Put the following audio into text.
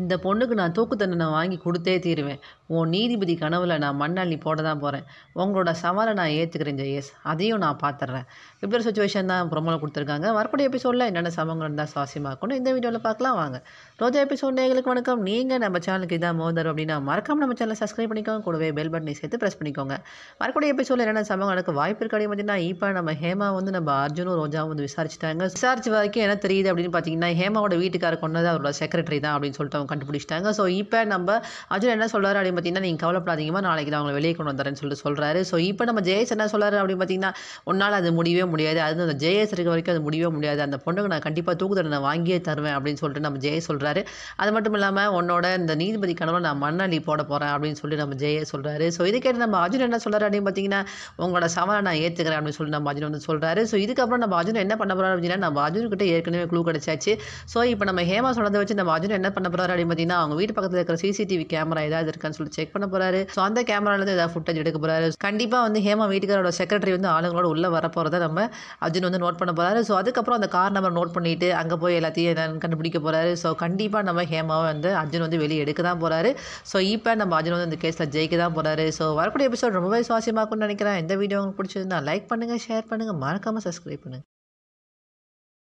இந்த பொண்ணுக்கு நான் தூக்கு தண்டனை வாங்கி கொடுத்தே தீருவேன் உன் நீதிபதி கனவில் நான் மண்ணள்ளி போட தான் போகிறேன் உங்களோட சவாலை நான் ஏற்றுக்கிறேன் ஜெயஸ் அதையும் நான் பார்த்துட்றேன் இப்படி சுச்சுவேஷன் தான் பிரமோல கொடுத்துருக்காங்க வரக்கூடிய எபிசோடில் என்னென்ன சமங்கள் இருந்தால் சுவாசியமாக்கணும் இந்த வீடியோவில் பார்க்கலாம் வாங்க ரோஜா எபிசோட் எங்களுக்கு வணக்கம் நீங்கள் நம்ம சேனலுக்கு இதான் மோதர் அப்படின்னா மறக்காமல் நம்ம சேனலை சப்ஸ்கிரைப் பண்ணிக்கோங்க கூடவே பெல் பட்டனை சேர்த்து ப்ரெஸ் பண்ணிக்கோங்க வரக்கூடிய எபிசோடில் என்னென்ன சம்பவம் வாய்ப்பு இருக்காடி பார்த்தீங்கன்னா இப்போ நம்ம ஹேமா வந்து நம்ம அர்ஜுனும் ரோஜாவும் வந்து விசாரிச்சிட்டாங்க விசாரிச்சு வரைக்கும் என்ன தெரியுது அப்படின்னு பார்த்தீங்கன்னா ஹேமாவோட வீட்டுக்காரர் கொண்டது அவரோட செக்ரட்டரி தான் அப்படின்னு சொல்லிட்டு அவங்க கண்டுபிடிச்சிட்டாங்க ஸோ இப்போ நம்ம அர்ஜுன் என்ன சொல்கிறாரு அப்படின்னு பார்த்தீங்கன்னா நீங்கள் கவலைப்படாதீங்கம்மா நாளைக்கு நான் அவங்களை வெளியே கொண்டு வந்துறேன்னு சொல்லிட்டு சொல்கிறாரு ஸோ இப்போ நம்ம ஜெயஸ் என்ன சொல்கிறாரு அப்படின்னு பார்த்தீங்கன்னா உன்னால் அது முடியவே முடியாது அது அந்த ஜெயஸ் இருக்க வரைக்கும் அது முடியவே முடியாது அந்த பொண்ணுக்கு நான் கண்டிப்பாக தூக்கு நான் வாங்கியே தருவேன் அப்படின்னு சொல்லிட்டு நம்ம ஜெய சொல்கிறாரு அது மட்டும் இல்லாமல் உன்னோட இந்த நீதிபதி கனவு நான் மண்ணாளி போட போகிறேன் அப்படின்னு சொல்லி நம்ம ஜெய சொல்கிறாரு ஸோ இதை கேட்டு நம்ம அஜுன் என்ன சொல்கிறாரு அப்படின்னு பார்த்தீங்கன்னா உங்களோட சவாலை நான் ஏற்றுக்கிறேன் அப்படின்னு சொல்லி நம்ம அஜுன் வந்து சொல்கிறாரு ஸோ இதுக்கப்புறம் நம்ம அஜுன் என்ன பண்ண போகிறாரு அப்படின்னா நம்ம அஜுன் கிட்ட ஏற்கனவே குழு கிடச்சாச்சு ஸோ இப்போ நம்ம ஹேமா சொன்னதை வச்சு நம்ம அஜுன் என்ன பண்ண போகிறாரு முன்னாடி பார்த்தீங்கன்னா அவங்க வீட்டு பக்கத்தில் இருக்கிற சிசிடிவி கேமரா ஏதாவது இருக்கான்னு சொல்லி செக் பண்ண போறாரு ஸோ அந்த கேமராலேருந்து ஏதாவது ஃபுட்டேஜ் எடுக்க போறாரு கண்டிப்பாக வந்து ஹேமா வீட்டுக்காரோட செக்ரட்டரி வந்து ஆளுங்களோட உள்ளே வர போகிறத நம்ம அர்ஜுன் வந்து நோட் பண்ண போறாரு ஸோ அதுக்கப்புறம் அந்த கார் நம்பர் நோட் பண்ணிட்டு அங்கே போய் எல்லாத்தையும் என்னன்னு கண்டுபிடிக்க போறாரு ஸோ கண்டிப்பாக நம்ம ஹேமாவை வந்து அர்ஜுன் வந்து வெளியே எடுக்க தான் போறாரு ஸோ இப்போ நம்ம அர்ஜுன் வந்து இந்த கேஸில் ஜெயிக்க தான் போறாரு ஸோ வரக்கூடிய எபிசோட் ரொம்பவே சுவாசியமாக இருக்கும்னு நினைக்கிறேன் இந்த வீடியோ உங்களுக்கு பிடிச்சிருந்தா லைக் பண்ணுங்க ஷேர் பண்ணுங்க மறக்காமல் சப்ஸ்கிரைப் பண்ணுங்க